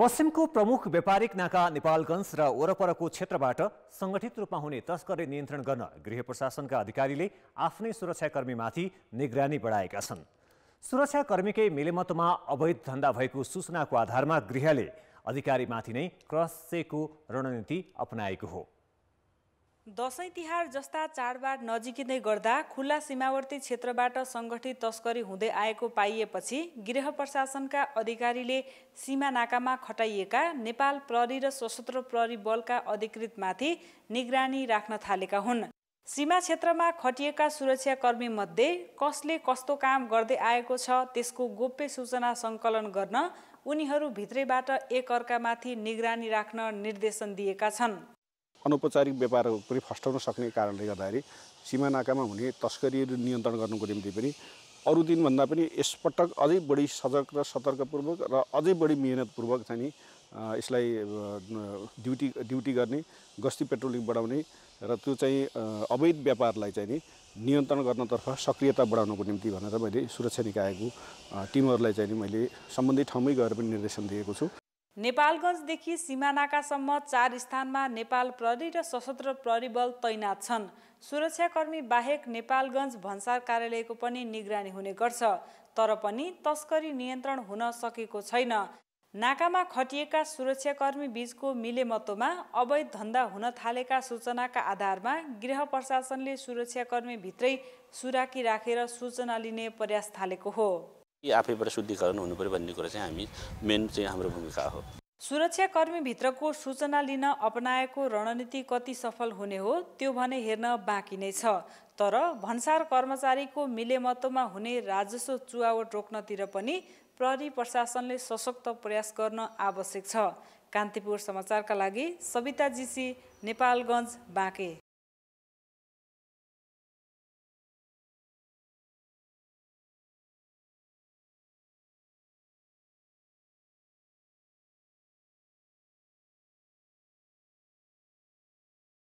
पश्चिमको प्रमुख व्यापारिक नाका नेपालगञ्ज र वरपरको क्षेत्रबाट सङ्गठित रूपमा हुने तस्करी नियन्त्रण गर्न गृह प्रशासनका अधिकारीले आफ्नै सुरक्षाकर्मीमाथि निगरानी बढाएका छन् सुरक्षाकर्मीकै मिलेमतोमा अवैध धन्दा भएको सूचनाको आधारमा गृहले अधिकारीमाथि नै क्रस चेकको रणनीति अपनाएको हो दसैँ तिहार जस्ता चाडबाड नजिकिँदै गर्दा खुल्ला सीमावर्ती क्षेत्रबाट सङ्गठित तस्करी हुँदै आएको पाइएपछि गृह प्रशासनका अधिकारीले सीमा नाकामा खटाइएका नेपाल प्रहरी र सशस्त्र प्रहरी बलका अधिकृतमाथि निगरानी राख्न थालेका हुन् सीमा क्षेत्रमा खटिएका सुरक्षाकर्मीमध्ये कसले कस्तो काम गर्दै आएको छ त्यसको गोप्य सूचना सङ्कलन गर्न उनीहरू भित्रैबाट एकअर्कामाथि निगरानी राख्न निर्देशन दिएका छन् अनौपचारिक व्यापारहरू पनि फस्टाउन सक्ने कारणले गर्दाखेरि सिमानाकामा हुने तस्करीहरू नियन्त्रण गर्नुको निम्ति पनि अरू दिनभन्दा पनि यसपटक अझै बढी सजग र सतर्कपूर्वक र अझै बढी मिहिनेतपूर्वक चाहिँ नि यसलाई ड्युटी ड्युटी गर्ने गस्ती पेट्रोलिङ बढाउने र त्यो चाहिँ अवैध व्यापारलाई चाहिँ नि नियन्त्रण गर्नतर्फ सक्रियता बढाउनको निम्ति भनेर मैले सुरक्षा निकायको टिमहरूलाई चाहिँ नि मैले सम्बन्धित ठाउँमै गएर पनि निर्देशन दिएको छु नेपालगञ्जदेखि सिमानाकासम्म चार स्थानमा नेपाल प्रहरी र सशस्त्र प्रहरी बल तैनात छन् सुरक्षाकर्मी बाहेक नेपालगञ्ज भन्सार कार्यालयको पनि निगरानी हुने गर्छ तर पनि तस्करी नियन्त्रण हुन सकेको छैन नाकामा खटिएका सुरक्षाकर्मी बीचको मिलेमतोमा अवैध धन्दा हुन थालेका सूचनाका आधारमा गृह प्रशासनले सुरक्षाकर्मी भित्रै सुराकी राखेर सूचना लिने प्रयास थालेको हो आफैबाट शुद्धिकरण हुनु पऱ्यो भन्ने कुरा चाहिँ हामी मेन चाहिँ हाम्रो भूमिका हो सुरक्षाकर्मीभित्रको सूचना लिन अपनाएको रणनीति कति सफल हुने हो त्यो भने हेर्न बाँकी नै छ तर भन्सार कर्मचारीको मिलेमतोमा हुने राजस्व चुहावट रोक्नतिर पनि प्रहरी प्रशासनले सशक्त प्रयास गर्न आवश्यक छ कान्तिपुर समाचारका लागि सविता जीसी नेपालगञ्ज बाँके